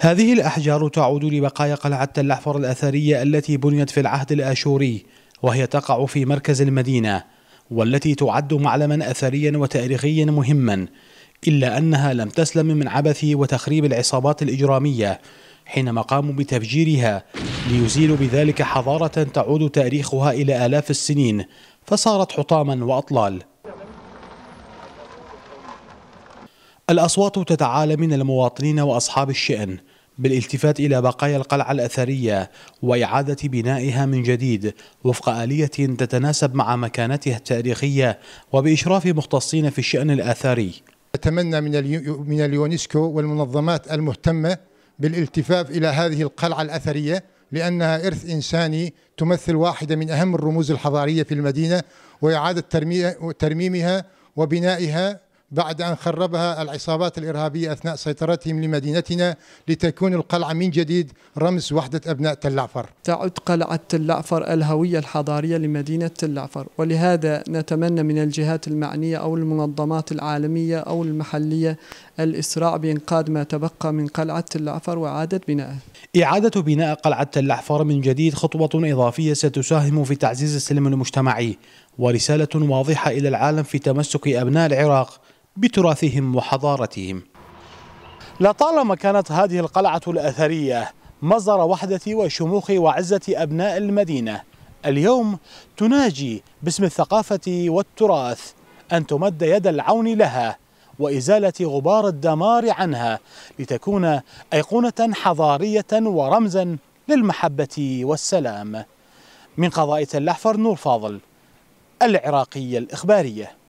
هذه الأحجار تعود لبقايا قلعة الأحفر الأثرية التي بنيت في العهد الآشوري وهي تقع في مركز المدينة والتي تعد معلما أثريا وتاريخيا مهما إلا أنها لم تسلم من عبث وتخريب العصابات الإجرامية حينما قاموا بتفجيرها ليزيلوا بذلك حضارة تعود تاريخها إلى آلاف السنين فصارت حطاما وأطلال الأصوات تتعالى من المواطنين وأصحاب الشأن بالالتفات إلى بقايا القلعة الأثرية وإعادة بنائها من جديد وفق آلية تتناسب مع مكانتها التاريخية وبإشراف مختصين في الشأن الآثاري أتمنى من, من اليونسكو والمنظمات المهتمة بالالتفاف إلى هذه القلعة الأثرية لأنها إرث إنساني تمثل واحدة من أهم الرموز الحضارية في المدينة وإعادة ترميمها وبنائها بعد أن خربها العصابات الإرهابية أثناء سيطرتهم لمدينتنا لتكون القلعة من جديد رمز وحدة أبناء تلعفر تعد قلعة تلعفر الهوية الحضارية لمدينة تلعفر ولهذا نتمنى من الجهات المعنية أو المنظمات العالمية أو المحلية الإسراع بإنقاذ ما تبقى من قلعة تلعفر وإعادة بنائه إعادة بناء قلعة تلعفر من جديد خطوة إضافية ستساهم في تعزيز السلم المجتمعي ورسالة واضحة إلى العالم في تمسك أبناء العراق بتراثهم وحضارتهم لطالما كانت هذه القلعة الأثرية مصدر وحدة وشموخ وعزة أبناء المدينة اليوم تناجي باسم الثقافة والتراث أن تمد يد العون لها وإزالة غبار الدمار عنها لتكون أيقونة حضارية ورمزا للمحبة والسلام من قضاء تلحفر نور فاضل العراقية الإخبارية